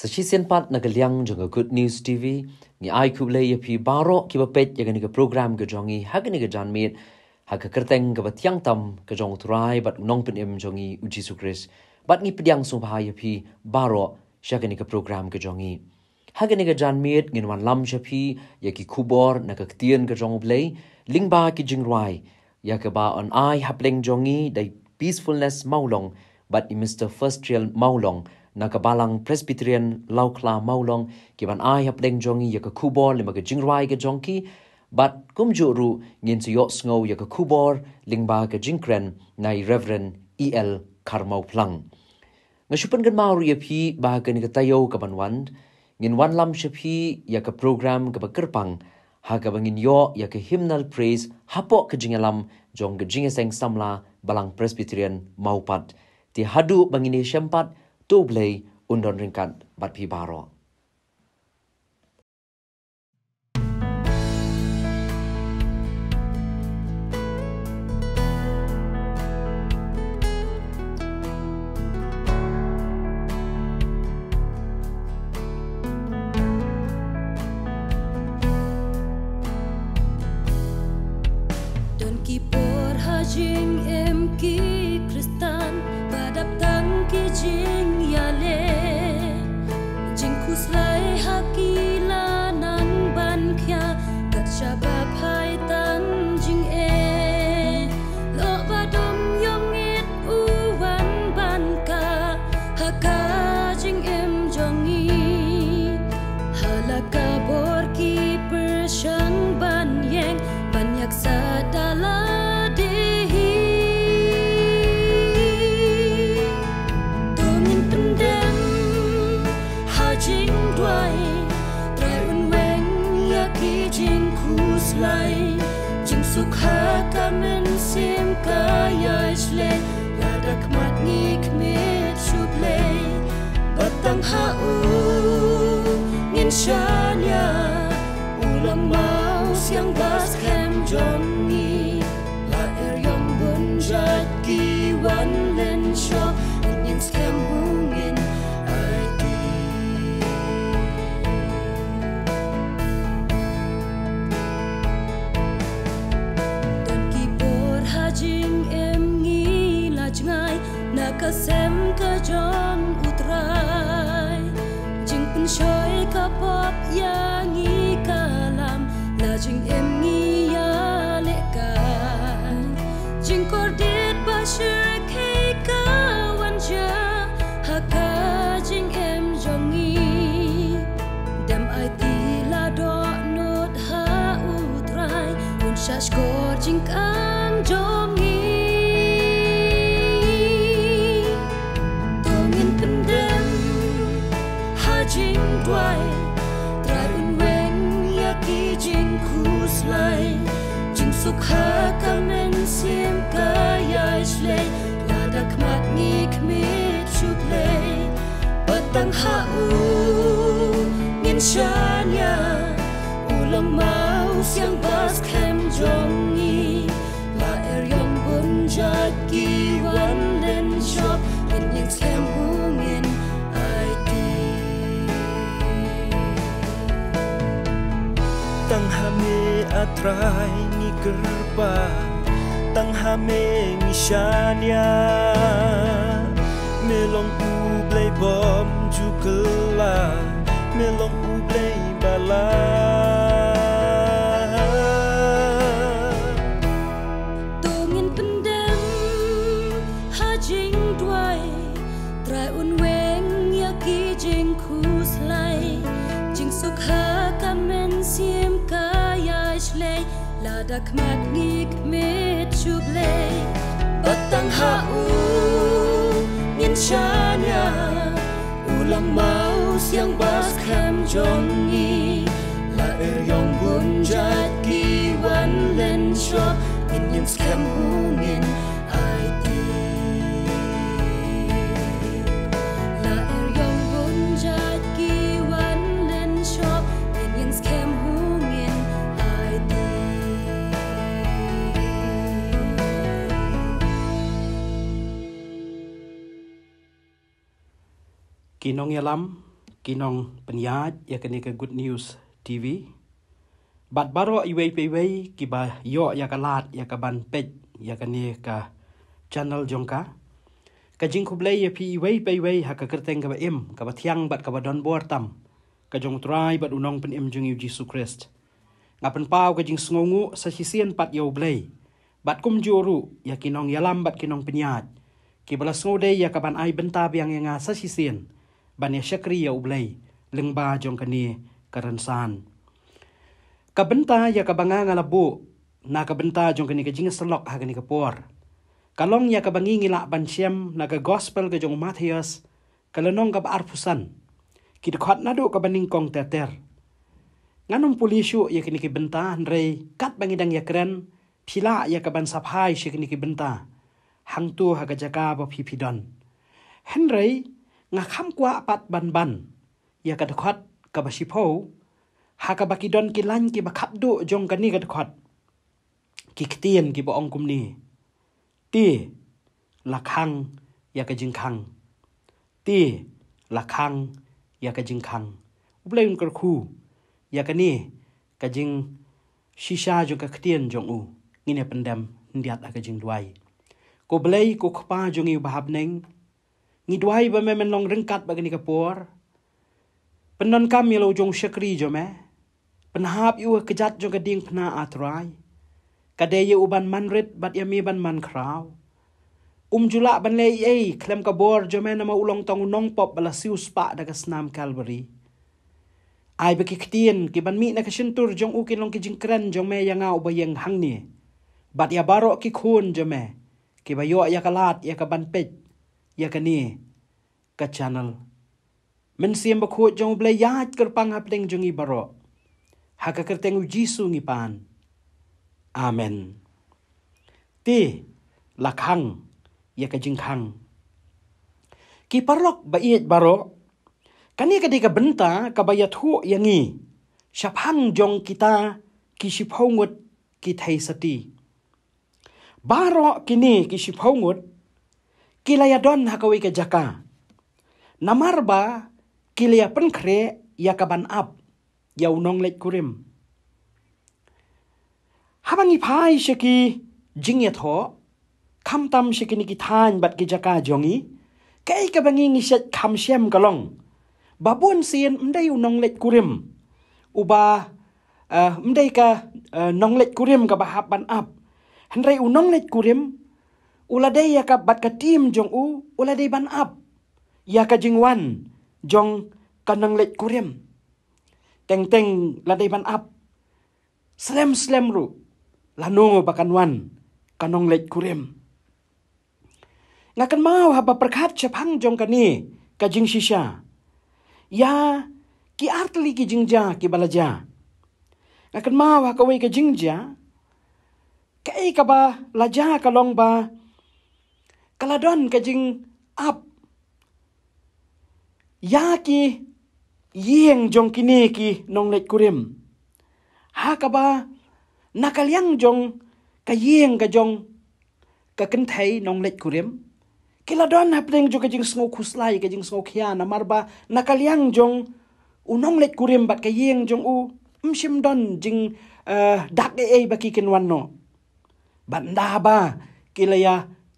sa chi sen pat na galyang jung good news tv ni ai khu le yapi baro ki ba pet ye ga program ga jongi ha ga ni ga jan mit ha ka kar ga batyang tam ka jong thrai bat nong pen em jongi u ji su kris bat ni pdyang su ba yapi baro sha ga program ga jongi ha ga ni ga jan mit ngin wan lam sha phi ye ki khubor na ka tien ga jong ble ling ki jing rai ya ba on ai ha jongi dai peacefulness maulong but i mr first real maulong Na nakabalang presbyterian laukla maulong kiban ai hap deng jongi yak kubor lima ga jingrai ga jongki but kum ju ru ngin su yot sngo yak kubor lingba ga jingkren nai reverend el karmau plang nga shupan gan mauri ya pi ba ga ni ga tayo ka ban wan ngin wan lam shapi yak program ga kerpang ha ga bangin yo yak hymnal praise hapok ke jingalam jong ke jingeseng samla balang presbyterian maupat ti hadu bangin ni shempat ตู้เลลอุนดอนริงกันบัดพีบารอตั้งหาเมอัตรายมีกระปาตั้งหาเมมีชาญญาเมลองอูเปลบอมจุกลาเมลองอูเปลบาลา dak magnik met chuble batang hau nyen chanya ulang mau siang bas kham jongi la er yong bun jat ki wan len cho in yen skam ungin kinong yalam, kinong penyat ya kene ke good news TV. Bat baru iwe pewe ki ba yo ya ka lat ya ka ban pet ya kene ka channel jongka. Ka jing ku ya pi iwe pewe ha ka kerteng ka im, ka ba bat ka don bor tam. Ka jong trai bat unong pen im jong yu Jesus Christ. Nga pen pao ka jing sungongu sa pat yo blay. Bat kum juru ya kinong yalam bat kinong penyat. Kibala sungode ya ka ban ai benta biang yang sa sisien. บันเนชกรียอุเลยลึงบาจงกันนีกรันซานกับบันตายากับบังงางลบุนากับบันตาจงกันนีกจิงสล็อกหากันนีกปอร์กัลองยากับบังงิงิละบันเชมนากับกอสเปลกับจงมาเทียสกัลนองกับอาร์ฟุสันกิดขัดนาดุกับบันิงกองเตเตอร์งานมปุลิชุยากันนีกบันตาเรยกัดบังิดังยากรันพิลายากับบันสับไฮชิกันนีกบันตาหังตัวหากจะกาบพีพีดอนเฮนรี่ ngakam nga kham kwa pat ban ban ya kad khat ka ba sipho ha ka ba ki don ki lan ki ba khap du jong ka ni kad khat ki ktien ki ba ong kum ni ti la khang ya ka jing khang ti la khang ya ka jing khang u ble un um kar khu ya ka ni ka jing shi sha jo ka ktien jong u ngine pandam ndiat la ka jing duai ko blei ko khpa jong i bahab neng ngidwai ba me menlong rengkat bagani ka por penon kami milo jong syakri jo me penhap iwa kejat jo gading pna atrai kade ye uban manrit bat yami ban man kraw um jula ban le ye klem ka bor jo me nama ulong tong nong pop bala siu spa da ka snam calvary ai be kiktien ki ban mi na ka jong u long ki jingkren jong me yanga u ba yang hangni bat ya baro ki khun jo me ki ba ya kalat ya ka ban ya kani ka channel men siem ba kho jong ble yaj kar pang hap deng jong i baro ha ka kar teng jisu ngi pan amen ti lakhang ya ka jing khang ki parlok ba i baro kani ka dik ka benta ka ba yat ho yang i shaphang jong kita ki shiphongot ki thai sati baro kini ki shiphongot กิลยดอนฮักวิกจักานามาร์บากิลยาเพนเครยากบันอับยาวนงเล็กกุริมฮับังอีพายเชกีจิงยาทอคำตมเชกินิกิทานบัดกิจักาจงีแค่กับังอิงิเชคำเชียมกะลองบาบุนเซียนไม่ได้อยูนงเล็กกุริมอุบาไม่ได้กับนงเล็กกุริมกับบาฮับบันอับฮันไรอุนงเล็กกุริม Ula de ya ka bat ka tim jong u, ula de ban up. Ya ka jing wan, jong kanang nang let kurim. Teng teng la de ban up. Slem slem ru, la no bakan wan, ka nong let kurim. Nga mau haba perkhat chapang jong ka ni, ka jing shisha. Ya, ki artli ki jing ja, ki balaja. ja. Nga kan mau haka wai ka jing ja, ka ka ba la ja ka long ba, กระดอนกระจิงอับยากีเยียงจงกินีกีนองเล็กกุเรมหากบานักเลี้ยงจงกะเยียงกะจงกะกันไทยนองเล็กกุเรมกิลาดอนฮับเรงจงกะจิงสงคุสไลกะจิงสงคียานามารบานักเลี้ยงจงอุนองเล็กกุเรมบัดกะเยียงจงอูอุมชิมดอนจิงเอ่อดักเอเอบักกีกันวันโนบันดาบากิลยา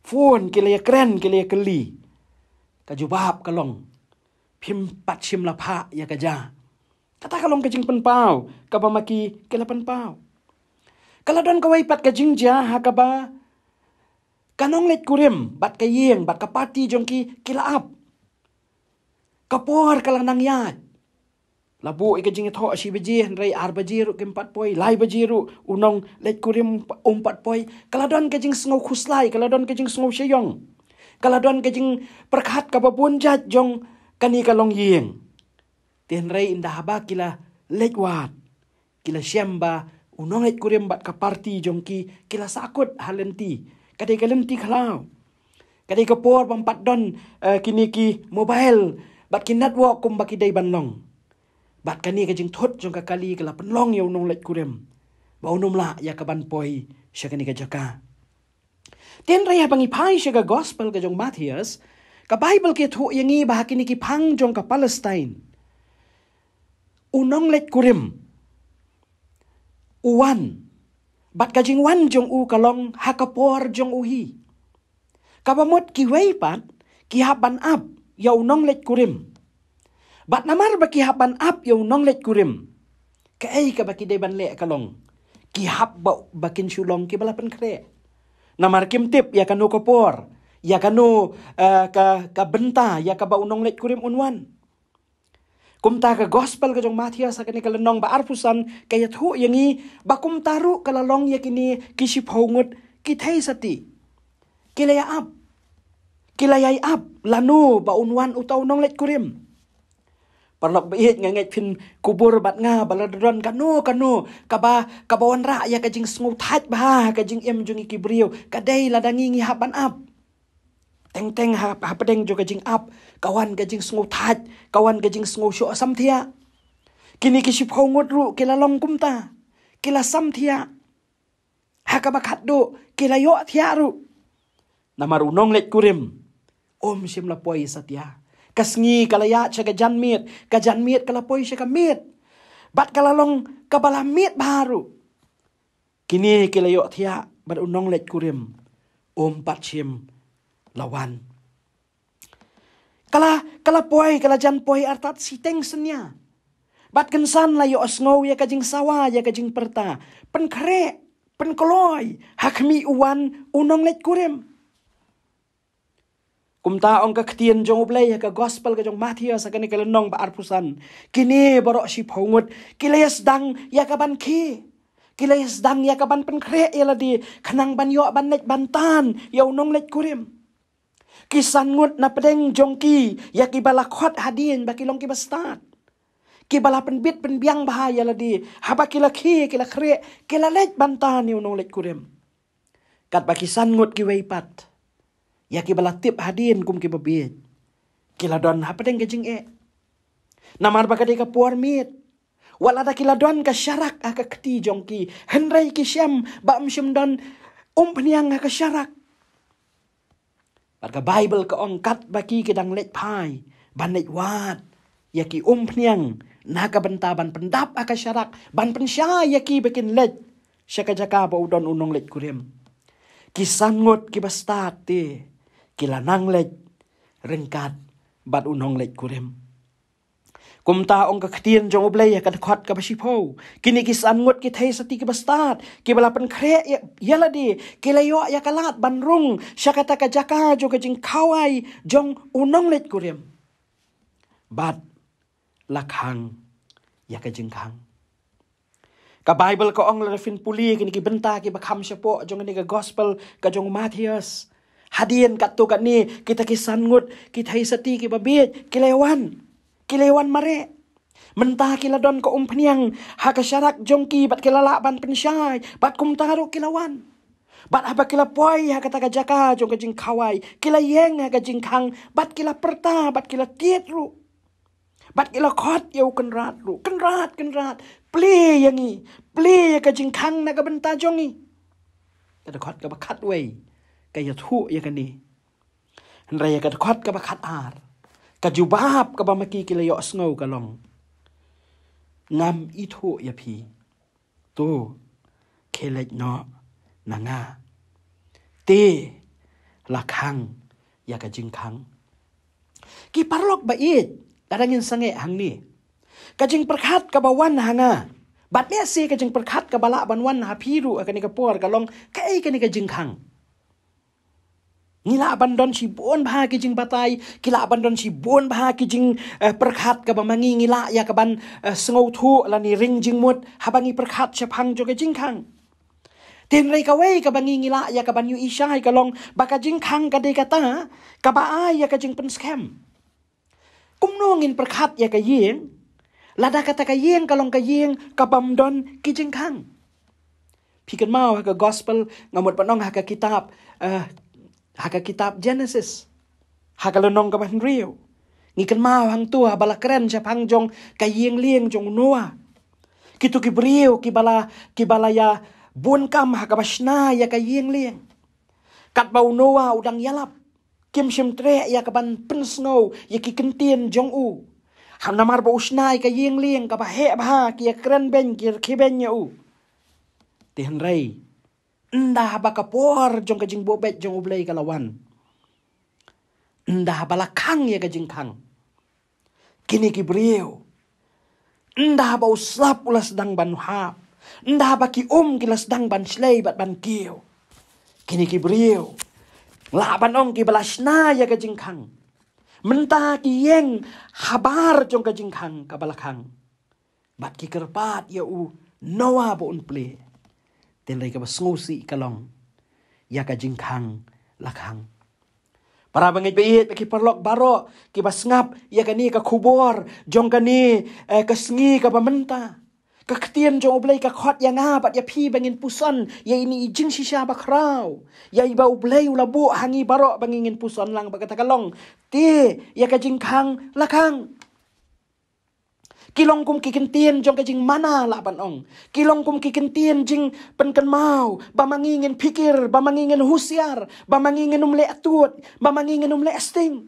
ฟูนกิเลกแกรนกิเลกลีกะจุบาบกะลงพิมปัดชิมละพะยากะจาตตากะลงกะจิงปันเป้ากะบะมากีกะละปันเป้ากะละดอนกะไวปัดกะจิงจาฮากะบากะนองเล็ดกุริมบัดกะเยียงบัดกะปาตีจงกีกิละอับกะปอร์กะละนังยาด labu i kajing tho a shibaji rei ar baji ru kem pat poi lai baji ru unong lek kurim um poi kaladon kajing sngau khuslai kaladon kajing sngau syong, kaladon kajing perkhat ka babun jat jong kani ka long yeng ten rei inda ba kila lek wat kila shemba unong lek kurim bat ka party jong ki kila sakut halenti kadai kalenti khlao kadai ka por pam pat don eh, kini ki mobile bat ki network kum baki banlong long บัดกันนี้ก็จึงทดจงกะกะลีกะละเป็นล่องเยวนงเล็กกูเรมบ่าวนมละอยากกะบันปอยเชกนี้กะจกาเตียนไรบังอีพายเชกะกอสเปลกะจงมาเทียสกะไบเบิลเกทุยังงี้บากินิกิพังจงกะปาเลสไตน์อุนงเล็กกูเรมอุวันบัดกะจิงวันจงอูกะลองฮักะปอร์จงอูฮีกะบะมดกิเวปัดกิฮับบันอับเยาวนงเล็กกูเรม bat namar baki haban ap yo nong let kurim ka ai ka baki dai ban le ka long ki hab ba bakin shulong ki balapan kre namar kim tip ya kanu kopor ya kanu uh, eh, ka ka benta ya ka ba unong let kurim unwan kum ta ka gospel ka jong mathia sa ka ni ka long ba arfusan ka ya thu yang ni ba kum taru ka long ya kini ki shi phongut ki thai sati ki le ya ap ki la ya ap lanu ba unwan utau nong let kurim ปลอกเอียดไงไงพินกูบูรบัดง่าบาลดรอนกันโนกันโนกบากบวันระยากะจิงสงูทัดบ้ากะจิงเอ็มจุงอีกิบเรียวกะได้ละดังงี้งี้หับบันอับเต็งเต็งหับหับเด้งจุกะจิงอับกวันกะจิงสงูทัดกวันกะจิงสงูโชอสัมเทียกินีกิชิพองงดรุกิละลองกุมตากิละสัมเทียหากบขัดดูกิละโยเทียรุนามารุนองเล็ดกุริมอมชิมละปวยสัตยากสงีกะระยะเชกจันเมียดกะจันเมียดกะละปอยเชกเมียดบัดกะละลงกะบาลามียดบารุกินีกิละยอทยะบัดอุนองเล็ดกุริมอมปัดชิมละวันกะละกะละปอยกะละจันปอยอัตัดสิเต็งสเนียบัดกันซันละยอสงอยะกะจิงสาวายะกะจิงเปรตาเป็นเครเป็นกลอยหักมีอวันอุนองเล็ดกุริม kumta ong ka khtien jong uplei ka gospel ka jong mathi asa ka nikale nong ba arpusan kini boro si phongut kilayas dang ya ka ban khi kilayas dang ya ka ban pen khre ela ya di khanang ban yo ban nek ban tan yo nong lek kurim kisan ngut na pedeng jong ki ya ki bala khot hadien ba ki long ki bastat ki bala pen bit pen biang bahaya la di haba ki la khi ki la kre ki la lek ban tan yo nong lek kurim kat ba kisan ngut ki weipat pat Ya ke bala tip hadin kum ke bebin. Kila don apa deng kejeng e. Namar baka deka puar mit. Wal ada kila don ka syarak aka ah keti jongki. Henrei ki syam ba msyam don um peniang aka ah syarak. Baga Bible ke ongkat baki ke dang lek pai. Ban lek wat. Ya ki um peniang. Naga benta ban pendap aka ah syarak. Ban pensya ya ki bikin lek. Syaka jaka ba udon unong lek kurim. Kisangot kibastat teh. กิลานังเล็กเร่งกาดบัดอุนองเล็กกูเรมกุมตาองค์กเตียนจงอบเลยกันขวัดกับชิพกินิกิสันงดกิเทสติกิบสตาดกิบลาเป็นเครียะละดีกิเลยวอยากลาดบันรุงชากตะกะจักาจงกจิงเข้าไอจงอุนงเล็กกูเรมบัดละคังอยากจิงคังกับไบเบิลก็องลลฟินปุลีกินกิบันตากิบคำเฉพาะจงกินิกอสเปลกับจงมาเทียส hadian kat tu kat ni kita ki sangut kita hi sati ki babit ki lewan ki lewan mare menta ki ladon ko umpniang ha ka syarak jongki bat ki lalak ban pensyai bat kum taruk ki lawan bat apa ki lapoi ha kata kajaka jong ka jing kawai ki la yeng ha ka jing kang bat ki la perta bat ki la tiet ru bat ki la khot yau ken rat ru ken rat ken rat ple yang ni ple ka jing kang na ka benta jong ni kada khot ka bakat wei กายทุยกันนีเรียกันควัดกับขัดอารกัจุบาบกับบามากีกิเลยอสงกะลองงามอีทุยพีตูเคเล็กเนาะนางาตีละคังอยากกจึงคังกีปารลกบะอีดกระดงยินสังเตหังนี่กจึงประคัดกับวันหางาบัดเนี้ยเสกจึงประคัดกับละบันวันหาพีรู้กันนี่กับปวดกับลองกคไอ้กันนี่กจึงคังนี่ละบันดอนชีบวนพากิจิงปตายกิละบันดอนชีบวนพากิจิงประคัดกับบังมังงีนี่ละยากับบันสงทูละนี่ริงจิงมุดฮับังงีประคัดเชพังจกจิงคังเต็ยนไรก็เว้ยกับบังงีนี่ละยากับบันยูอิชัยกับลองบักจิงคังกับเด็กตากับบ้าอยากับจิงเป็นสแคมกุมนองินประคัดยากับเยงละดากะตะกะเยงกับลองกะเยงกับบัมดอนกิจิงคังพี่กันมาฮักกับกอสเปลงหมดปน้องฮักกับคิตาบ Kitab Genesis. Hakalunong ka bahan riyo. Ngikan maaw hang tua bala keren siya pangjong kayiang lieng jong Nua, Kitu kibriyo kibala kibala ya bunkam hakabashna ya kayiang lieng, Kat bau nuwa udang yalap. Kim sim tre ya kaban pensno ya kikentian jong u. Ham namar ba usna ya kayiang liang kaba heba ha, kia ya keren ben kia ya kibenya u. Tihan rey nda baka por jong ka jing bobet jong ublay ka lawan nda bala kang ya ka jing kang kini ki brio nda ba uslap ulas dang ban ha nda ba ki om um ki las dang ban slay bat ban kiu kini ki brio la ban ong ki balas na ya ka jing kang menta ki yeng habar jong ka jing kang ka bala kang bat ki kerpat ya u noa bo un เตนเลยกับสูสีกะลองยากะจิงคังละคัง ya Para bangit bayit, baki perlok baro, kiba sengap, ya kani ka kubor, jong kani eh, ka sengi ka pamenta. Ka ketien jong ublay ka khot ya ngabat ya pi bangin pusan, ya ini ijing sisya bakraw. Ya iba ublay ula bu hangi baro bangingin pusan lang baka takalong. Ti, ya ka jingkang lakang. kilong kum kikin tien jong kajing mana laban ong kilong kum kikin tien jing pen kan mau ba mangingin pikir ba mangingin husiar ba mangingin umle atuot ba mangingin umle esting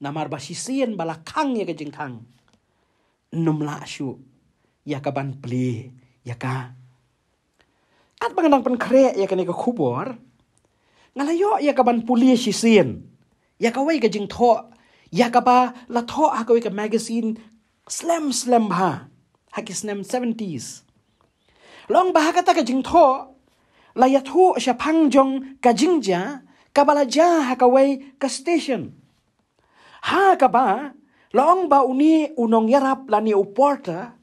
namar basisien bala kang ya kajing kang numla syu ya kaban pli ya ka at panganang penkre ya kani ka kubor ngalayo ya kaban puli sisien ya kawai kajing tho ยากบาละท้ออากวิกับแมกซีน slam slam ba ha. hak slam 70s long ba kata ka jing tho la ya tho sha phang jong ka jing ja ka bala ja ha ka wei ka station ha ka ba long ba uni unong yarap la ni uporta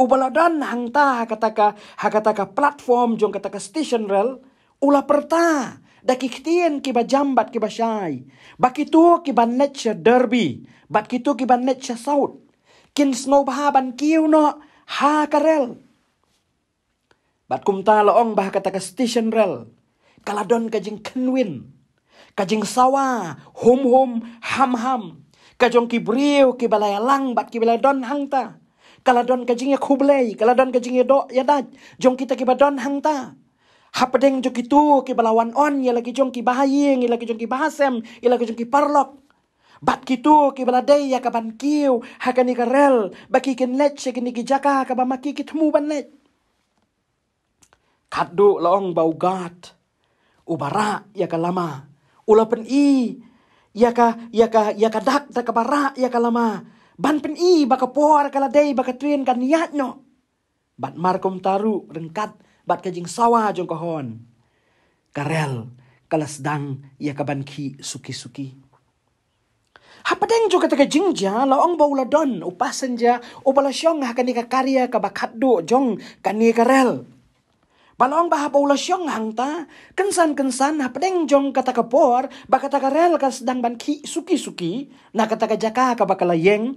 ubaladan hang ta ha kata ka ha kata ka platform jong kata ka station rel ula perta Daki ktien ki ba jambat ki ba shai. Bakitu ki ba netcha derby. Bakitu ki tu ki ba netcha south. กินสโนบาบันกิวเนาะฮากรเรลบัดคุมตาละองบากตะกสติชันเรลกาลาดอนกะจิงคันวินกะจิงซาวาฮุมฮุมฮัมฮัมกะจงกิบรียวกิบลายลังบัดกิบลายดอนฮังตากาลาดอนกะจิงยาคูเบลยกาลาดอนกะจิงยาโดยาดัดจงกิตะกิบดอนฮังตาฮับเดงจงกิตูกิบลาวันออนยาลกิจงกิบาฮายิงยาลกิจงกิบาฮาเซมยาลกิจงกิปาร์ล็อกบัดกิตัวกิบลาได้ยากบันกิวฮากันิกรเรลบักกิกินเลชกินิกิจักากับมากิกิทมูบันเลขัดดูลองเบากาดอุบาระยากลามาอุลาเป็นอียากะยากะยากะดักตะกบาระยากะลามาบันเป็นอีบักกะปอร์กะลาได้บักกะเตรียนกันยัดเนาะบัดมารคมตารุเริงกัดบัดกะจิงสวาจงกะฮอนกะเรลกะลาสดังยากะบันขีสุกิสุกิ apa ha, deng juga tega jingja, la ong bau la don, upasan ja, upala siong ha kanika karya ka bakat jong kanika rel. Balong bah ha, bau la siong hang ta, kensan kensan ha pedeng jong kata ka por, bakata ka rel ka sedang ban ki suki suki, na kata ka jaka ka bakala lah yeng.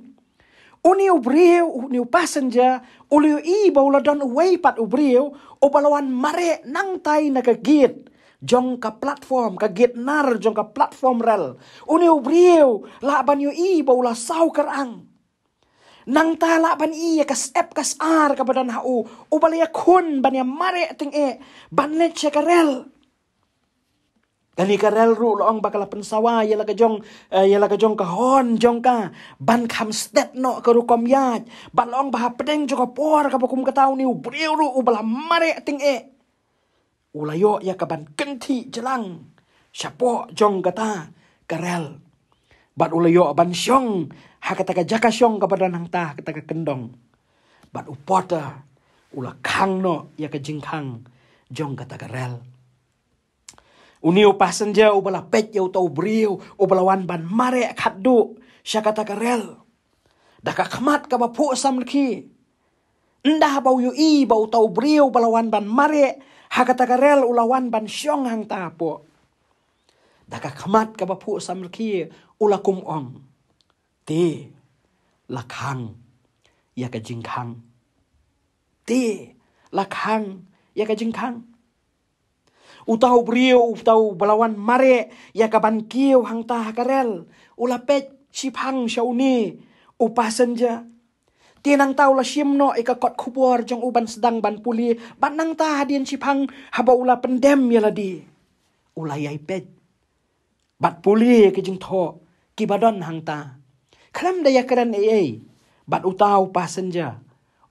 Uni ubriu, uni upasan ja, uliu i bau la don uwei pat ubriu, upalawan mare nang tai na ka git jong ka platform ka get nar jong ka platform rel uni ubriu laban yu i baula sau karang nang ta laban i ya ka step ka ar ka badan hau u bali ya kun ban ya mare ting e ban le che ka rel Kali karel ru ang bakal pensawa yela ya ka jong eh, yela ka jong ka hon jong ka ban kam step no ka ru kom yaj ban loong bahap deng jong ka por ka bakum ka tau ni ubriu ru ubala mare ting e ulayo ya kaban kenti jelang siapa jong kata karel bat ulayo ban syong, ha kata ka jaka siong kepada nang ta kata ka kendong bat upota ula kang no ya ka jingkang jong kata karel Unio pasenja je ubala pet ya utau brio ubala wan ban mare khaddu sya kata karel daka khamat ka bapu samki ndah bau yu i bau tau brio balawan ban mare hakatagarel ulawan ban siong hang ta po. Daka kamat ka ba po samriki ulakum ong. Ti lakhang ya ka jingkhang. Ti lakhang ya ka jingkhang. Utau brio utau balawan mare ya ka ban kiu hang ta hakarel ulapet si pang shauni upasan je tinang tao la shim no ika kot kubor jong uban sedang ban puli ban nang ta hadian si haba ula pendem yala di ula yai pet, bat puli ke jing tho ki badon hang ta kalam daya keran ei ei bat utau pasenja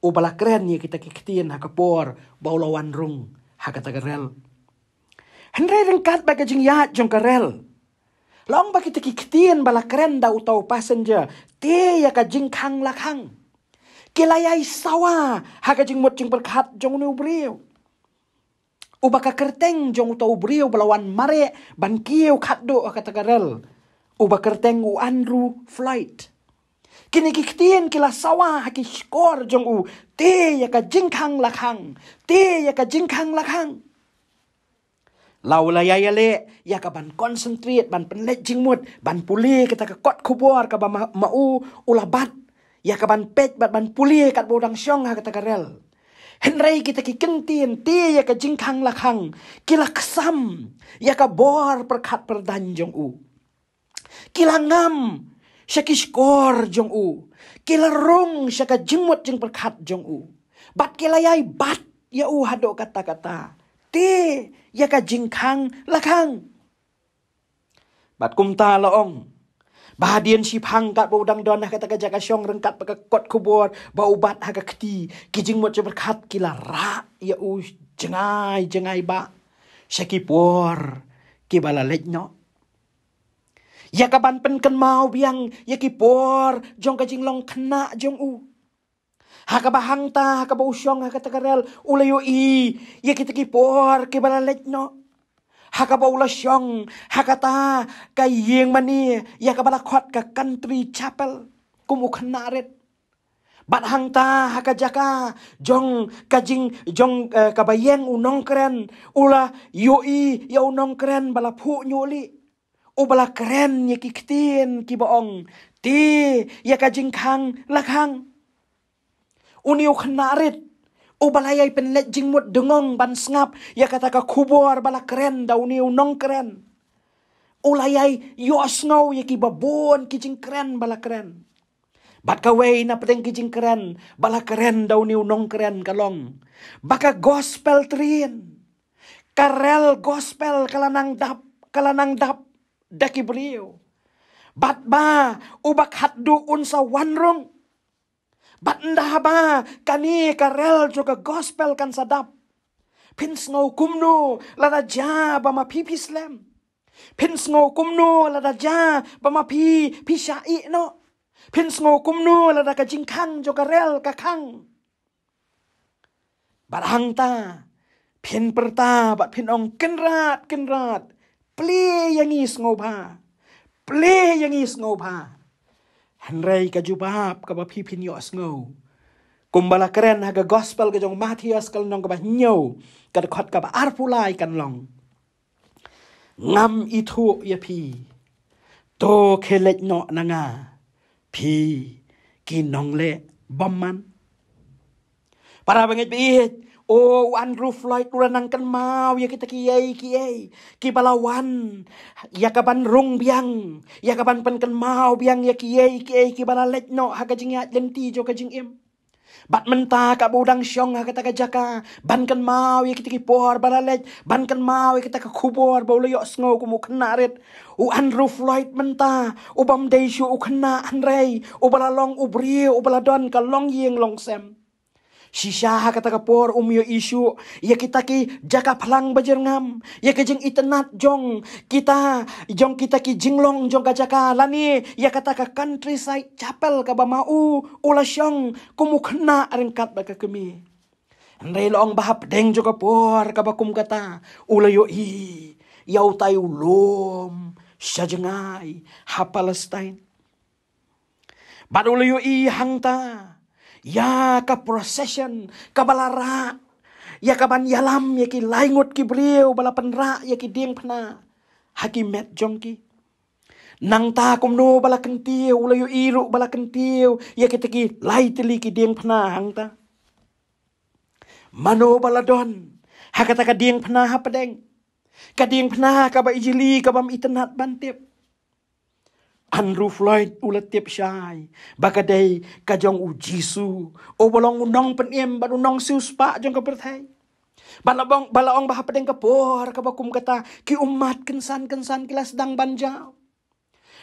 u bala keran ye kita kiktien ha kapor baulawan rung ha kata kerel hendre rengkat ba ke jing ya jong kerel Long bakit kiktien bala keren da utau pasenja te ya ka jing kang lakang. กลายสาวาหากจึงหมดจึงประคัดจงนิวเบียวอุบากะกระเตงจงตัวเบียวบลาวันมาเรบันเกียวขัดดอกตะกรลอุบากะกระเตงอุอันรูฟลท์กินกิคเตียนกิลาสาวาหากิสกอร์จงอูเตยกะจิงคังละคังเตยกะจิงคังละคังเราละยายเละยากบันคอนเซนเทรตบันเป็นเล็จิงมุดบันปุลีกะตะกกดคูบวร์กะบะมาอูอุลาบัต Ya kaban pet bat ban puli kat bodang syong ha ah, kata karel. Hen kita ki kentien ti ya ka jingkhang lakhang. Kila kesam ya ka bor perkat perdan u. Kila ngam sya ki skor jong u. Kila rong sya ka jimut jing perkat jong u. Bat kila yai bat ya u hado kata-kata. Ti ya ka jingkhang lakhang. Bat kumta loong. ong. Bahadian si pangkat bau dang dona kata kerja kasyong rengkat pakai kot kubur bau bat haga kiti kijing mau cebur khat kila ra ya u jengai jengai ba sekipor kibala lejno ya kaban pen ken mau biang ya kipor jong kijing long kena jong u haga bahang ta haga bau syong haga tegarel ulayu i ya kita kipor kibala lejno ฮากาบอลชองฮากาตาไกเยียงมานี่ยากบลาควดกับกันตรีชาเปลกุมุขนาเรตบัดหังตาฮากาจักาจงกะจิงจงกับายงอุนองเครนอุลาโยอีเยาอุนองเครนบลาผู้โยลิอุบลาเครนยากิกตีนกิบองตียากะจิงคังละคังอุนิวขนาเรต O oh, balayay penletjing mo dengong ban sngap ya kata ka kubor bala keren dauni unong keren. O oh, layay yo asngau ya ki babon kijing keren bala keren. Bat ka wei na pateng kijing keren bala keren dauni unong keren kalong. Baka gospel trien. Karel gospel kalanang dap kalanang dap daki beliau. Bat ba ubak hatdu unsa wanrong banda ba kani karel joga gospel kan sadap pins no kumnu la da ja ba ma pipi slam pins no kumnu la da ja ba ma pi pi sha i no pins no kumnu la da ka jing khang joga rel ka khang bar hang ta pin per ta ba pin ong ken rat ken rat ple yangi sngo ba ple yangi sngo ba Henry ka jubab ka ba pipin yo asngo. Kumbala keren haga gospel ka jong Matthias ka nong ka ba nyo. Ka da khot ka ba arpulai kan long. Ngam itu ya pi. To ke lek no na nga. Pi ki nong le bom man. Para bangit bihit. Para bangit bihit. Oh, wan roof light urang kan ya kita kiai kiai. Ki Ya kapan rung Ya kapan pen kan biang ya kiai kiai ki balalet no ha ka ya Bat menta ka budang syong ha kata kan ya kita ki por balalet. Ban kan ya kita ka kubor ba ulo yok sngo ku mu kena bam dei syu kena andrei. U balalong u brie u baladon ka long yeng Si Shah kata kapor umyo isu ya kita ki jaka palang bajerngam ya jeng itenat jong kita jong kita ki jinglong jong kajaka lani ya kata ka countryside chapel ka ba mau ulah syong kumukna rengkat ba ka kemi ndai long ba hap deng jo kapor ka ba kum kata ula yo i ya utai ulom syajengai hapalestain Palestine? leyo i hangta? ya ka procession ka balara ya ka ban yalam ya ki laingot ki breu bala penra ya ki ding pna haki met jongki nang ta kum no bala kentiu ulai yu iru bala kentiu ya ki teki laitli ki ding pna hang ta mano bala don hakata ka ding pna ha pedeng ka ding pna ha ka ba ijili ka bam itenat bantip an rufloid ulat tiap syai bagadai kajong u jisu o oh, bolong unong peniem bad unong sius pa jong kapertai balabong balaong bah pading kapor ka kata ki umat kensan kensan kelas dang banjau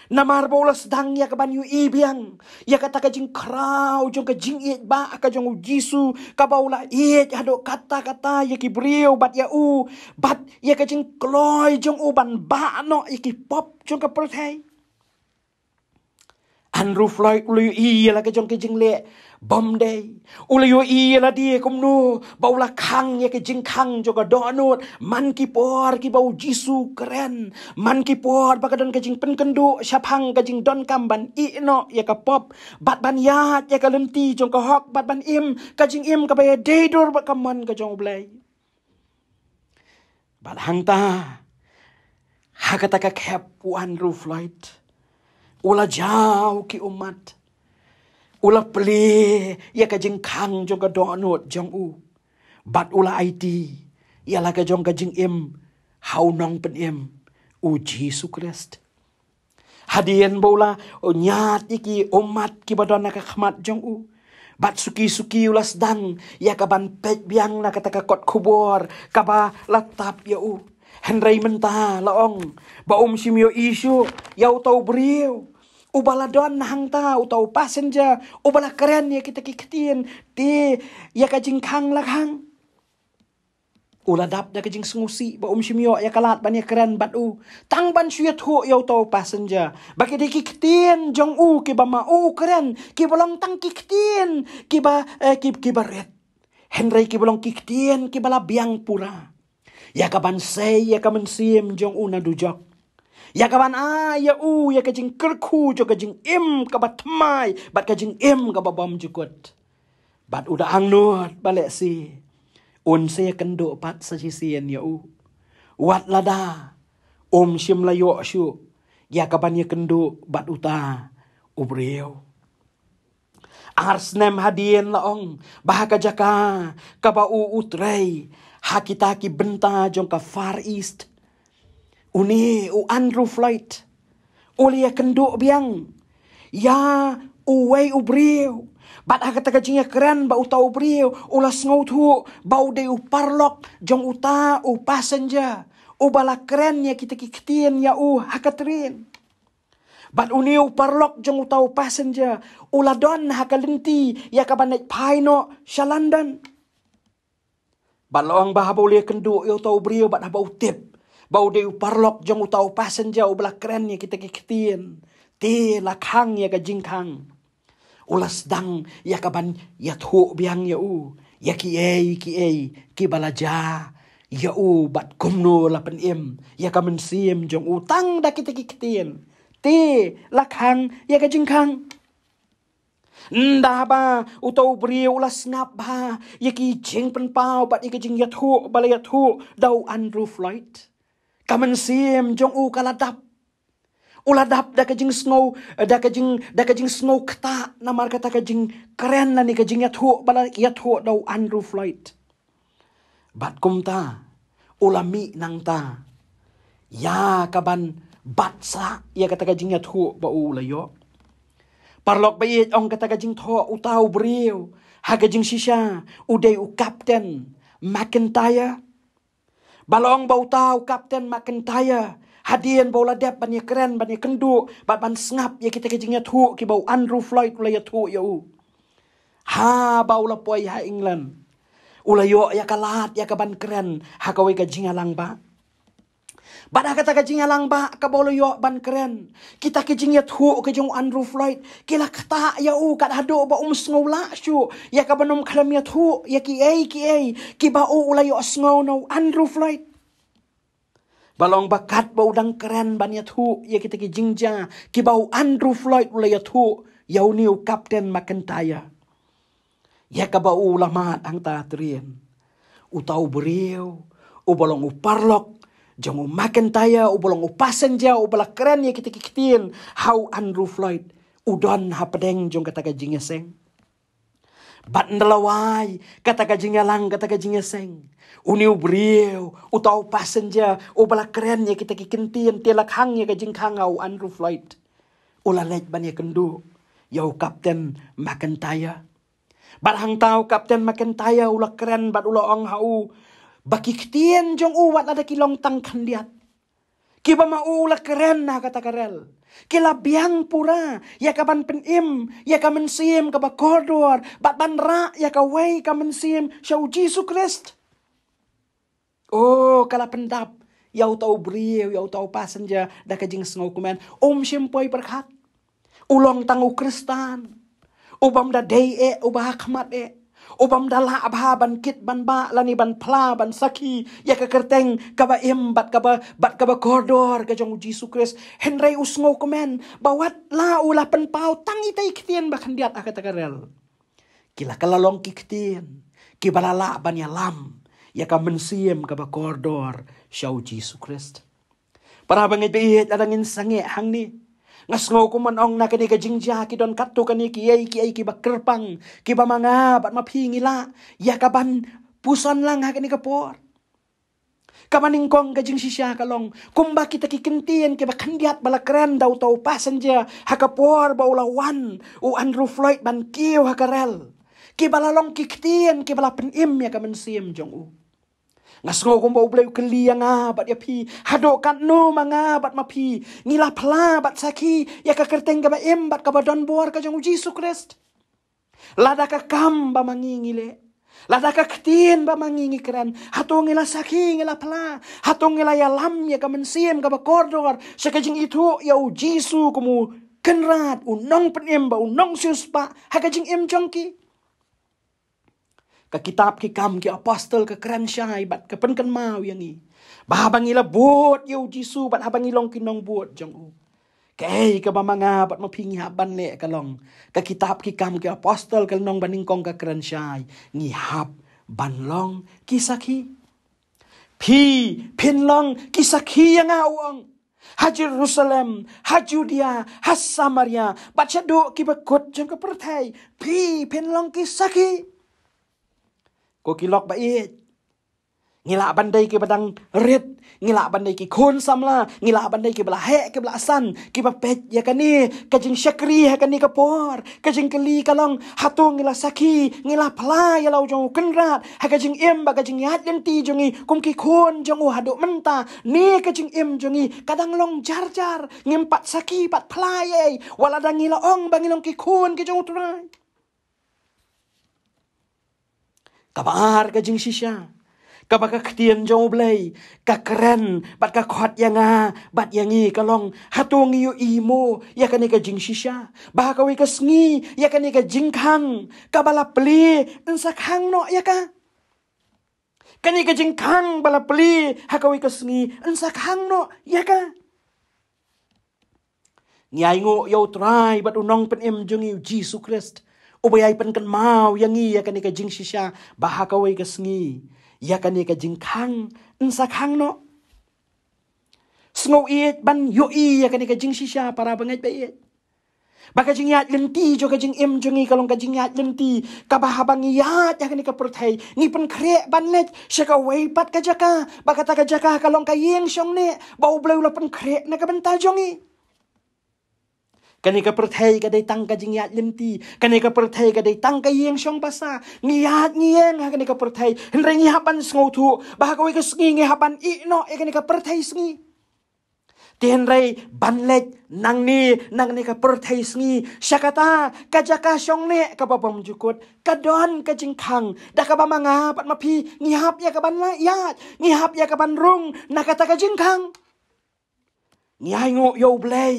namar bola sedang ya kaban yu ibyang ya kata ka jing krau jong ka jing iet ba ka jong u jisu ka baula iet hado kata kata ya ki brio bat ya u bat ya ka jing kloy jong uban ba no ya ki pop jong ka pertai ันรูฟลอยอุลยอีละก็จงกิจิงเละบอมเดอุลยอีละดีกุมนูเบาละคังเยกจิงคังจงกะดอนูดมันกีปอร์กีเบาจิสูเกรนมันกีปอร์ปะกะดอนกจิงเป็นกันดูชาพังกจิงดอนกำบันอีโนยกะปอบบัดบันยาดยกะลืมตีจงกะฮอกบัดบันอิมกจิงอิมกะไปเดดูร์ปะกะมันกจงอุเลยบัดหังตาฮากะตะกะแคปวันรูฟลอยท์ ula jauh ki umat. Ula peli ia ke kang jong ke donut jong u. Bat ula IT ia la ke jong ke jeng im hau nong pen im u Jesu Krist. hadian bola o nyat iki umat ki badon nak khmat jong u. Bat suki-suki ulas dang ia ke ban pek biang na lah kata ke kot kubur ka latap ya u. Henry mentah laong baum simio isu yau tau beriu ubala don hang ta utau passenger ubala keren ya kita kiketin ti ya kajing kang lah kang ula dap da kajing sengusi ba um simio ya kalat ban ya keren bat u tang ban syet ya ho yau tau pasenja, ba kita kiketin jong u ki ba ma u keren ki bolong tang kiketin ki ba eh, ki ki ba red Henry ki bolong kiketin ki bala biang pura. Yakaban sei yakaman siem jong una du jok. Yakaban a ya u yakajing kerku jo kajing im kabat mai bat kajing im bom jukut. Bat uda ang nuat si. Un se ya kendo pat sa sisien ya u. Wat lada. Om um siem layo syu. Yakaban ya kendo bat uta. Ubriyo. arsnem nem hadien laong. Bahaka jaka. Kaba u utrei. utrei hakitaki benta jong ka far east uni u andrew flight uli ya kendo biang ya uwei ubriu bat aga tagajinya keren ba uta ubriu ulas ngout hu bau de u parlok jong uta u passenger u bala keren ya kita kiktien ya u hakatrin Bat uni u parlok jong uta u passenger ula don hakalenti ya ka banai shalandan. Bạn lo ông bà bao lia cân đủ yêu tàu bria bạn bao tiệp. Bao đều bar lọc trong tàu passenger bà là kren nha kita kia tiền. Tì là lah khang nha ya kà jing khang. Ulas dang ya kà ban ya thu biang ya u. Ya ki ei ki ei ki bà ja. Ya u bat kum no la pen im. Ya kà men siem jong u tang da kita kia tiền. Tì là lah khang ya kà jing khang. Ndaba utau beri ulas ngap ba yaki jeng pen pau bat yaki jeng yathu balayathu dau Andrew Floyd. Kamen siem jong u kaladap. Uladap da ka jing snow eh, da ka jing da ka jing snow kta na marka ta ka jing keren na ni ka jing yathu bala yathu dau Andrew Floyd. Bat kum ta ulami nang ta. Ya kaban batsa ya kata ka jing yathu ba u layo. Parlok bayit ong kata gajing tho utau beriu. Ha gajing sisa udai u kapten McIntyre. Balong bau tau kapten McIntyre. Hadian bau ladep bani keren bani kendu. Bat ban sengap ya kita gajingnya tu. Ki bau Andrew Floyd ulaya tu ya u. Ha bau lapoy ha England. Ulayo ya kalat ya kaban keren. Ha kawai gajingnya langbang. Bada kata ka jingya langba ka bolo yo ban keren. Kita ke jingya thu ke jong Andrew Floyd. Kila kata ya u kat hado ba um sngola shu. Ya ka banom kalam ya thu ya ki ai ki ai. Ki ba u ulai yo sngono Andrew Floyd. Balong bakat ba udang keren ban ya thu ya kita ke jingja. Ki ba u Andrew Floyd ulai ya thu. Ya uniu kapten makentaya. Ya ka ba u lamat ang ta atrien. Utau beriau. Ubalong uparlok jangan makan taya ubalang upasan ja ubala keren ya kita kiktin how andrew floyd udon hapedeng jong kata gajinya seng bat ndelawai kata gajinya lang kata gajinya seng uni ubriu utau pasan ja ubala keren ya kita kiktin tilak hang ya gajing hang au andrew floyd Ula lej ban ya kendu yo ya kapten makan taya Bat hang tau kapten makan taya ulah keren bat ulah ong hau Baki ktien jong uwat ada ki long tang khandiat. Ki ba maula keren na kata karel. Ki labiang pura ya ka ban pen im, ya ka men sim ka ba kordor, bat ban ra ya ka wei ka men sim shau Jesus Christ. Oh, kala pendap yau tau brie yau tau pasenja da ka jing sengau kumen. Om sim poi perkat. Ulong tangu Kristan. Ubam da dei e ubah kamat e. Eh. อุบัมดาลาอภาบันคิดบันบาลานิบันพลาบันสักีอยากกระเตงกับเอ็มบัดกับบัดกับกอร์ดอร์กับจงจีสุคริสเฮนไรอุสโงกแมนบาวัดลาอุลาเป็นเปาตั้งอีไตขี้เตียนบักันเดียดอากาศกระเรลกิลากะละลองกิขี้เตียนกิบาลาลาบันยาลัมอยากกับมันเสียมกับกอร์ดอร์ชาวจีสุคริสต์ปราบังเอเบียดอะไรเงินสังเงหังนี้ ngas ngau ko ong nak kani ka jingja ki don katto kani ki ai ki ai ki ba kerpang ki manga bat ma phingi la ya ka pusan lang hak kani ka por kamaning kong ka sisya ka long kita ki kibak ki ba kandiat bala kren daw tau passenger ha ka por ba ula u andrew floyd ban kiu ha ka rel ki bala long ki im ya ka siem jong u Nga lah, sungo gombo ublai ukeli yang abad ya pi. Hado kan no mang abad ma pi. Nila pelah bat saki. Ya ka kerteng gama em bat kabadon buar ka jangu jisu krest. Lada ka ba mangingi le. Lada ka ketin ba mangingi keren. Hato ngila saki ngila lah pla. Hato ngila ya lam ya ka mensim ka ba kordor. Sekejing itu ya u jisu kumu. Kenrat unong penimba unong siuspa. Hakejing im jongki ke kitab ke kam ke apostel ke kerancai bat ke pen kenmau yang ni bahabang ila buat yo ya jisu bat habang ilong kinong buat jong u kei ke mamanga eh, bat mo pingi haban le ke long ke kitab ke kam ke apostel ke nong baning kong ke kerancai ni hab ban long kisaki pi pin long kisaki yang awang Ha Jerusalem, ha Judea, ha Samaria. Baca doa kibakut jangka pertai. Pi penlong kisaki. saki. กกิลอกบะอีดงิละบันไดกิบดังเร็ดงิละบันไดกิคนซ้ำละงิละบันไดกิบละแหกิบละสั้นกิบะเป็ดยากันนี่กะจึงชักรีฮกันนี่กะปอรกะจึงกะลีกะลองฮัตุงิละสักีงิละพลายาเราจงกันราดฮกะจึงเอ็มบะกะจึงยัดยันตีจงีกุมกิคนจงอหัดมันตาเนี่กะจึงเอ็มจงีกะดังลองจารจารงิมปัดสักีปัดพลายเอวลาดังงิละองบะงิลองกิคนกิจงอุตรา Kau bahar ke jing sisya. Kau bakal ketian jauh belai. Kau keren. Bat kau khot yang ah. Bat yang i kalong. Hatu ngiyo imo. Ya kan ika jing sisya. Bah kau ika sengi. Ya kan ika jing kang. Kau bala beli. Nsa kang no ya ka. Kan ika jing kang bala beli. Hakau ika sengi. Nsa kang no ya ka. Ngiay ngok yau try. Bat unong pen em jengi. Jisoo Christ. Christ ubayay pan kan mau yang iya kan ika jing sisya bahakaway kas ngi ya kan ika jing kang ya kan nsa kang no Sungau iet ban yo iya kan ika jing sisya para bangat ba iet Baka jing yat lenti jo ka jing im jungi kalong ka jing yat lenti ka bahabang yat ya kanika perthai ni pen kre ban net sha ka pat ka jaka baka ta ka jaka kalong ka yeng shong ne bau blau la pen na ka ban ta กันนี่ก็ประเทศก็ได้ตั้งกันจิงยัดเลมตีกันนี่ก็ประเทศก็ได้ตั้งกันเยียงช่องภาษาเงียดเงียงฮะกันนี่ก็ประเทศเห็นไรเงียบันสงูทุบากวิกสงีเงียบันอีโนเอกันนี่ก็ประเทศสงีเตียนไรบันเล็กนางนี้นางนี้ก็ประเทศสงีชะกตากะจักาช่องเน่กับบ่มจุกดกะดอนกะจิงคังดักกับมังงาปัดมาพีเงียบยากับบันละยาดเงียบยากับบันรุงนักกะตากะจิงคังเงียงโง่โยบเลย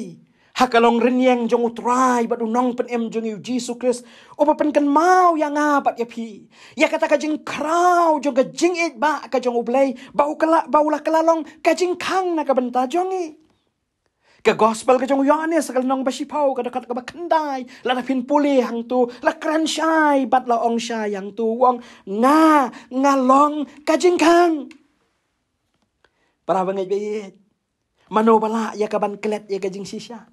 Hakalong renyeng jong utrai badu nong pen em jong yu Jesus Christ. O pen kan mau yang abat ya pi. Ya kata kajing kraw, krau jong ka jing it ba ka jong ublay. Bau kala bau la kala long kang na ka benta jong Ka gospel ka jong yane sakal nong basi pau ka dekat ka bakendai. La na pin puli hang tu la kran shai bat la ong shai yang tu wang na ngalong kajing kang. Para bangai bayi. Manobala ya kaban kelet ya kajing sisya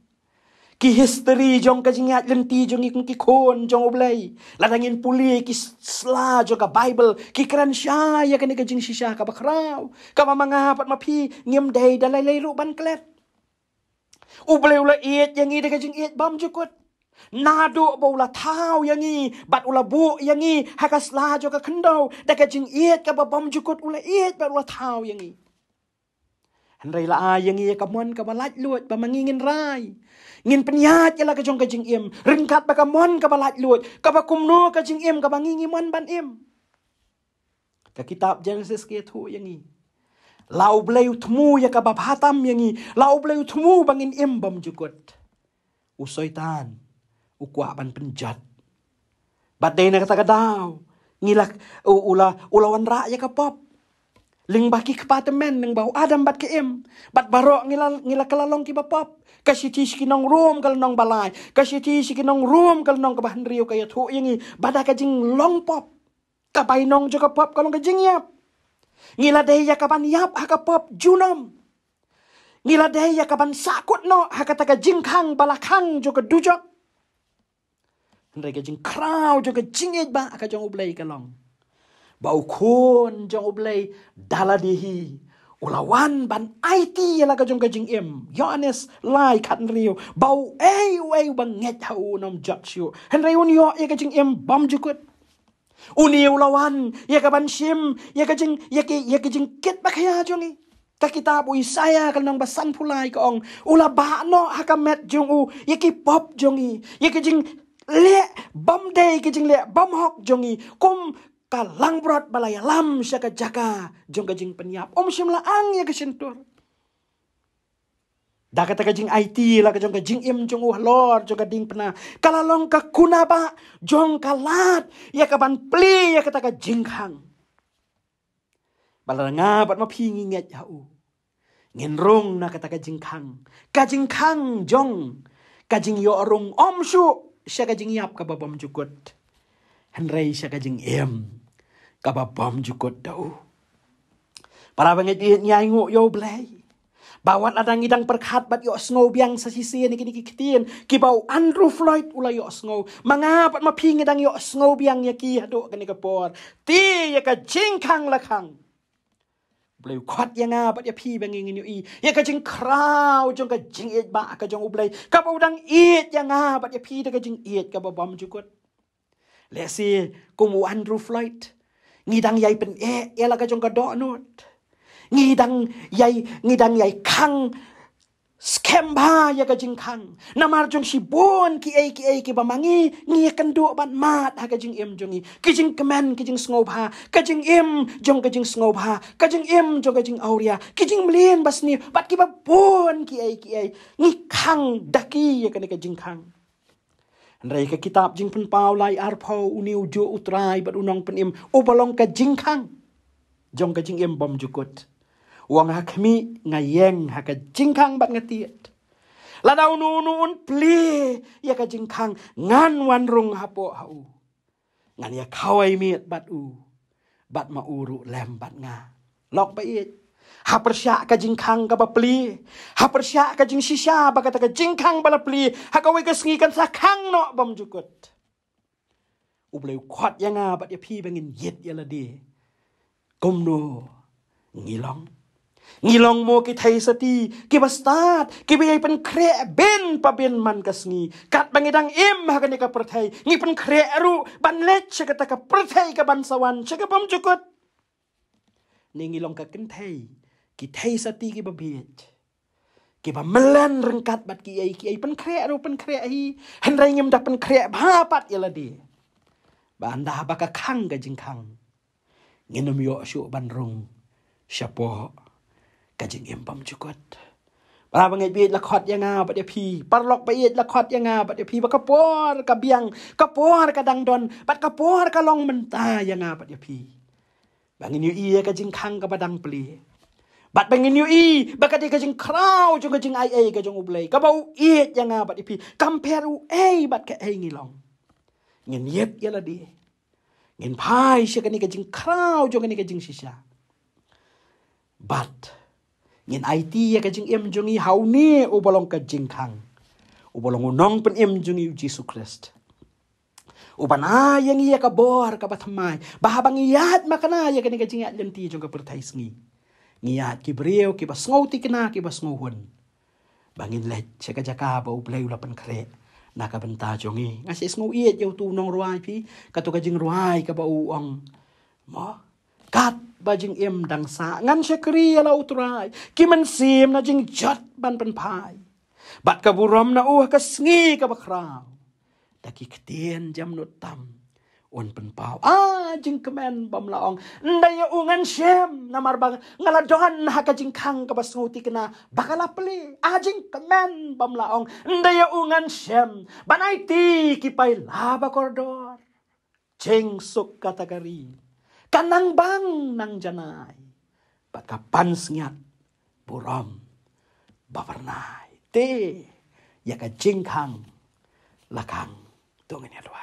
ki history jong ka jingat lenti jong ikung ki kon jong oblay ladangin puli ki sla jong ka bible ki kran sha ya kani ka jing shisha ka bakraw ka mamanga hapat mapi ngem day dalai lai ru ban klet oblay ula iet yang i de iet bam jukut Nado ba ula tau yang i, bat ula bu yang i, hakas lajo ka kendau, daga jing iet ka babam jukut ula iet, bat ula tau yang i. อันไรละอายยังงี้กับมันกับมาลัดลวดบะมังงี้เงินไรเงินปัญญาจะละกระจงกระจิงเอ็มริงขัดบะกับมันกับมาลัดลวดกับะคุมโนกระจิงเอ็มกับบังงินมันบันเอ็มกับกิตาบเจนเซสเกทูยังงี้เราเบลวทมูยากับบะพาตัมยังงี้เราเบลวทมูบังเงินเอ็มบัมจุกดอุซอยตานอุกวาบันเป็นจัดบัดเดนกตะกะดาวงี้ละอุลาอุลาวันระยากับป๊อ leng baki ke apartment leng bau adam bat ke em bat barok ngila ngila ke lalong ki bapop ka si ti ki nong room ke nong balai ka si ti ki nong room ke nong ke bahan riu ka ya thu yingi bada ka jing long pop ka bai nong jo ka pop ka long ka jing ya ngila de ya ka ban yap ha ka pop junom ngila de ya ka ban sakut no ha ka ta ka jing khang bala khang jo ka dujok Hendak kajing kraw juga jingit bang ha akan jangan ublay kalong. long baukon jong jang dala daladihi, ulawan ban IT la ka jong kajing im yones lai kan riu bau ei wei bang nget hau nom jaksu hen riu ya e kajing im bam jukut uni ulawan ya ka ban ya ye kajing ya ke ye kajing ket bakaya jong tak kita bu isaya kan nang basan pulai ka ong ula ba haka met jong u ye ki pop jong i ye kajing le bam day kajing le bam hok jong kum kalang brot balay alam siya ka jaka jong ka jing penyap om siya ang ya ka sentur dakata ka jing IT la ka jong ka jing im jong uh lord jong ka ding pena kalalong ka kuna ba jong ka lat ya ka ban pli ya ka taka jing hang balang nga bat ma phi ngi nget ya u ngin rong na ka taka jing hang ka jing hang jong ka jing yo rong om shu siya ka jing yap ka babam jukut Henry siya ka jing im kababam juga tau. Para bangit ini nyaingok yo belai. Bawat adang idang perkhat bat yo snow biang sasisi ni kini kini ketien. Kibau Andrew Floyd ulah yo snow. Mengapa? Ma maping idang yo snow biang ya kia do kini kepor. Ti ya ke jingkang lakang. Belai kuat yang apa dia pi bangin ini i. Ya ke jing kraw jong ke jing iet ba ke jong ublai. Kapau dang iet yang apa Ya pi dia ya ke jing iet ya ya kapau bom jukut. Lihat si kumu Andrew Floyd. Andrew Floyd. งีดังใหญ่เป็นเอเอละก็จงกระโดดนดงีดังใหญ่งีดังใหญ่คังสเคมบายากจิงคังนามาจงชิบนกีเอกีเอกีบะมังีงีกันดูบันมาดากจิงเอ็มจงีกจิงกแมนกจิงสงบากจิงเอ็มจงกจิงสงบากจิงเอ็มจงกจิงเอาเรียกจิงเมลียนบัสนีบัดกีบะบนกีเอกีเอกีงีคังดักกี้ยากันกจิงคังรกคิตาบจิงพันปาวลายอารพาวอุนิวจอุตรายบัดอุนองพันเอ็มอุบลองกะจิงคังจงกะจิงเอ็มบอมจุกตวังฮักมีงายังฮักกะจิงคังบัดงเตียดลาดาวนูนูนปลียากะจิงคังงานวันรุงฮะโปฮาวงานยาเข้าไอเมียดบัดอูบัดมาอูรุแลมบัดงาลอกไปอีก Ha persyak ka jingkang ka bapli. Ha persyak ka jing sisya ba kata ka jingkang bala pli. Ha ka wega sengi kan sakang no bam jukut. U blai kwat ya nga ba dia pi bangin yet ya la di. Kom no ngilong. Ngilong mo ki thai sati ki bastat ki bai pen kre ben pa ben man ka sengi. Kat bangidang im ha ka ni ka prathai. Ngi pen kre ru ban lech cha ka ta ka prathai ka ban sawan cha ka bam jukut. Ningilong ka kentai. กี่เทสตีกี่บะเบียดกี่บะเมลันรังกัดบัดกี่ไอกี่ไอเป็นเครียรูเป็นเครียไอเห็นไรเงี้ยมดับเป็นเครียบ้าปัดยลดีบันดาบักกะคังกะจิงคังเงินมีโอชูบันรุงชะโปกะจิงเอ็มปัมจุกต์บาบังเอ็ดเบียดละคอดยังงาบัดยพีปัดล็อกไปเอ็ดละคอดยังงาบัดยพีบักกะปอร์กะเบียงกะปอร์กะดังดอนบัดกะปอร์กะลองมันตายังงาบัดยพีบางเงินอยู่เอียกะจิงคังกะบัดังเปลี่ยบัดเป็นเงี้ยอีบัดกะดีก็จึงคราวจึงก็จึงไอเอก็จึงอุบเลยก็บ่าเอ็ดยังไงบัดอีพีกำเพรูเอบัดแค่เอ็งี่ลองเงินเย็บเยละดีเงินพายเชกันนี่ก็จึงคราวจึงกันนี่ก็จึงชิชาบัดเงินไอทีก็จึงเอ็มจึงอีเฮาเนี่ยอุบลองก็จึงคังอุบลองอุนองเป็นเอ็มจึงอีจิสุคริสต์อุบันายังเงี้ยก็บอร์กับบัดทำไมบ้าบังยัดมาขนาดยังกันนี่ก็จึงยัดยันตีจึงก็เปิดไทยสิงห์งียดกิบเรียวกิบสงติกนากิบสงหุนบางินเล็ดเชกจักาบเอาเปลวละเป็นเครนากับันตาจงีงั้นเสงอียดเยาตูนองรวยพี่กะตุกจิงรวยกับเอาอังมะกัดบาจิงเอ็มดังสางั้นเชกเรีเราตรายกิมันซีมนะจิงจัดบันเป็นพายบัดกับบุรอมนะอ้วกสงีกับคราวแต่กิเตียนจำนุตำอุนเป็นเป้าอาจิงเคมันบอมลาองได้ยังอุนเชมนามาร์บังงาลาดอนฮักจิงคังกับสูติกนาบักลาเปลีอาจิงเคมันบอมลาองได้ยังอุนเชมบันไอตีกิไปลาบะคอร์ดอร์เชิงสุกกาตาการีกันนังบังนังจานายปะกับปันสเงียบุรอมบาฟนายเตยากะจิงคังละคังตัวเงินยาดไว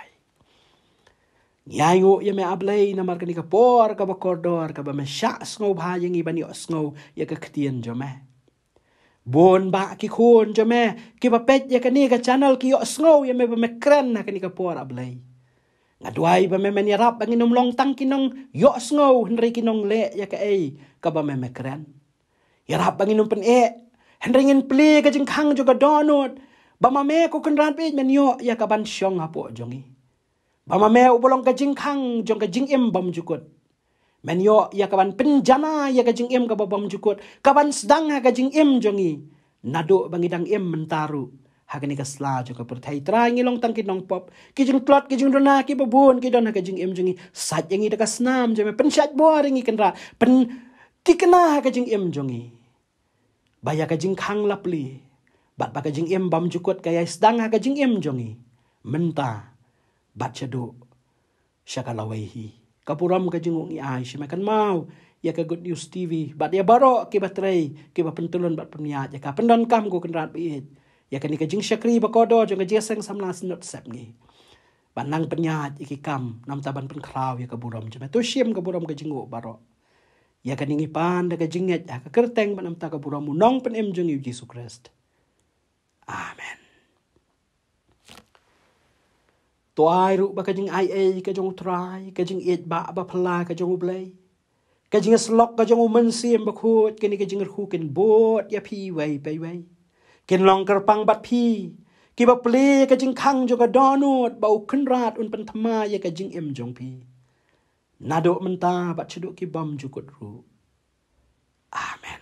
Nyayo ya me ablay na marka ni ka por ka ba kordor ka ba me sha snow ba yang i bani snow ya ka ktien jo me. Bon ba ki khun jo me ki ba pet ya ka ni ka channel ki yo snow ya me ba me kren na ka ni ka por ablay. Nga duai ba me me ni rap bangi nom long tang ki nong yo snow hendri ki nong le ya ka ei ka ba me me kren. Ya rap bangi nom pen e eh, hendri ngin ple ka jeng khang jo ka donut ba ma me ko kan ran pe men yo ya ka ban syong hapo jongi. ngi. Bama me u bolong ka jing khang jong ka jing em bam ju kot men yo ya ka ban pin jana ya ka jing em ka bam ju kot ka ban sdang ha ka jing em jong i na do dang em mentaru ha ka ni ka sla ju ka per thai ngi long tang nong pop ki jing plot ki jing dona ki babun ki dona ha ka jing em jong i sa jing ya i da ka snam jong me pin sha bo ar ngi kan ra ti kna ha ka jing em jong i ba ya ka jing khang lap li ba ka jing em bam ju kot ka ya sdang ka jing em jong i mentar baca do syaka lawaihi kapuram ka jenguk ni ai syama kan mau ya ka good news tv bat ya baro ke baterai ke ba pentulun bat pemnia ja ka pendon ya kam ku kendrat bi ya ka ni ka jing syakri ba do, jong ka jeseng samna sinot sep ni banang penya iki kam nam taban pen kraw ya ka buram jema to syem ka buram ka jenguk baro ya ka ningi pan da ka jinget ya ka kerteng banam ta ka buram nong pen em jong yesu krist amen tuai ba ka jing ai ai ka jong trai ka jing iet ba ba phala ka jong blei ka jing slok ka jong man siem ba khut ka ni ka jing khu ken bot ya phi wei pe wei ken long kar pang bat phi ki ba ple ka jing khang jo ka donut ba u khun rat un pan thama ya ka jing em jong phi na do man ta ba chu ki bom ju kut ru amen